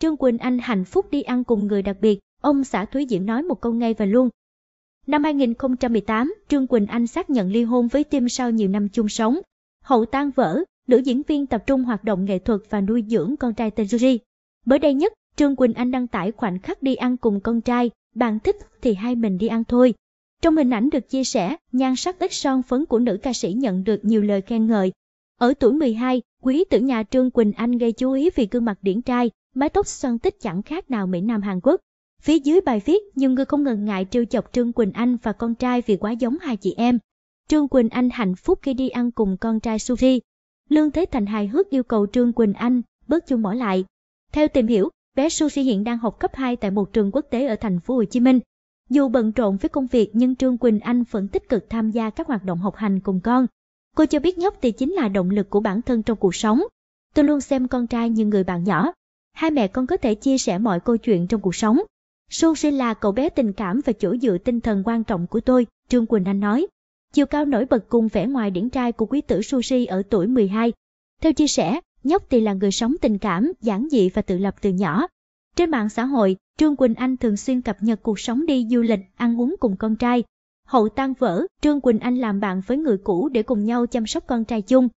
Trương Quỳnh Anh hạnh phúc đi ăn cùng người đặc biệt, ông xã Thúy Diễm nói một câu ngay và luôn. Năm 2018, Trương Quỳnh Anh xác nhận ly hôn với Tim sau nhiều năm chung sống. Hậu tan vỡ, nữ diễn viên tập trung hoạt động nghệ thuật và nuôi dưỡng con trai tên Yuri. Mới đây nhất, Trương Quỳnh Anh đăng tải khoảnh khắc đi ăn cùng con trai, bạn thích thì hai mình đi ăn thôi. Trong hình ảnh được chia sẻ, nhan sắc ít son phấn của nữ ca sĩ nhận được nhiều lời khen ngợi. Ở tuổi 12, quý tử nhà Trương Quỳnh Anh gây chú ý vì gương mặt điển trai, mái tóc xoăn tích chẳng khác nào Mỹ Nam Hàn Quốc. Phía dưới bài viết, nhiều người không ngần ngại trêu chọc Trương Quỳnh Anh và con trai vì quá giống hai chị em. Trương Quỳnh Anh hạnh phúc khi đi ăn cùng con trai Suri. Lương Thế Thành hài hước yêu cầu Trương Quỳnh Anh bớt chung mỏ lại. Theo tìm hiểu, bé Sushi hiện đang học cấp 2 tại một trường quốc tế ở thành phố Hồ Chí Minh. Dù bận rộn với công việc nhưng Trương Quỳnh Anh vẫn tích cực tham gia các hoạt động học hành cùng con. Cô cho biết nhóc thì chính là động lực của bản thân trong cuộc sống. Tôi luôn xem con trai như người bạn nhỏ, hai mẹ con có thể chia sẻ mọi câu chuyện trong cuộc sống. Su sẽ là cậu bé tình cảm và chỗ dựa tinh thần quan trọng của tôi, Trương Quỳnh Anh nói. Chiều cao nổi bật cùng vẻ ngoài điển trai của quý tử Sushi ở tuổi 12. Theo chia sẻ, nhóc thì là người sống tình cảm, giản dị và tự lập từ nhỏ. Trên mạng xã hội, Trương Quỳnh Anh thường xuyên cập nhật cuộc sống đi du lịch, ăn uống cùng con trai. Hậu tan vỡ, Trương Quỳnh Anh làm bạn với người cũ để cùng nhau chăm sóc con trai chung.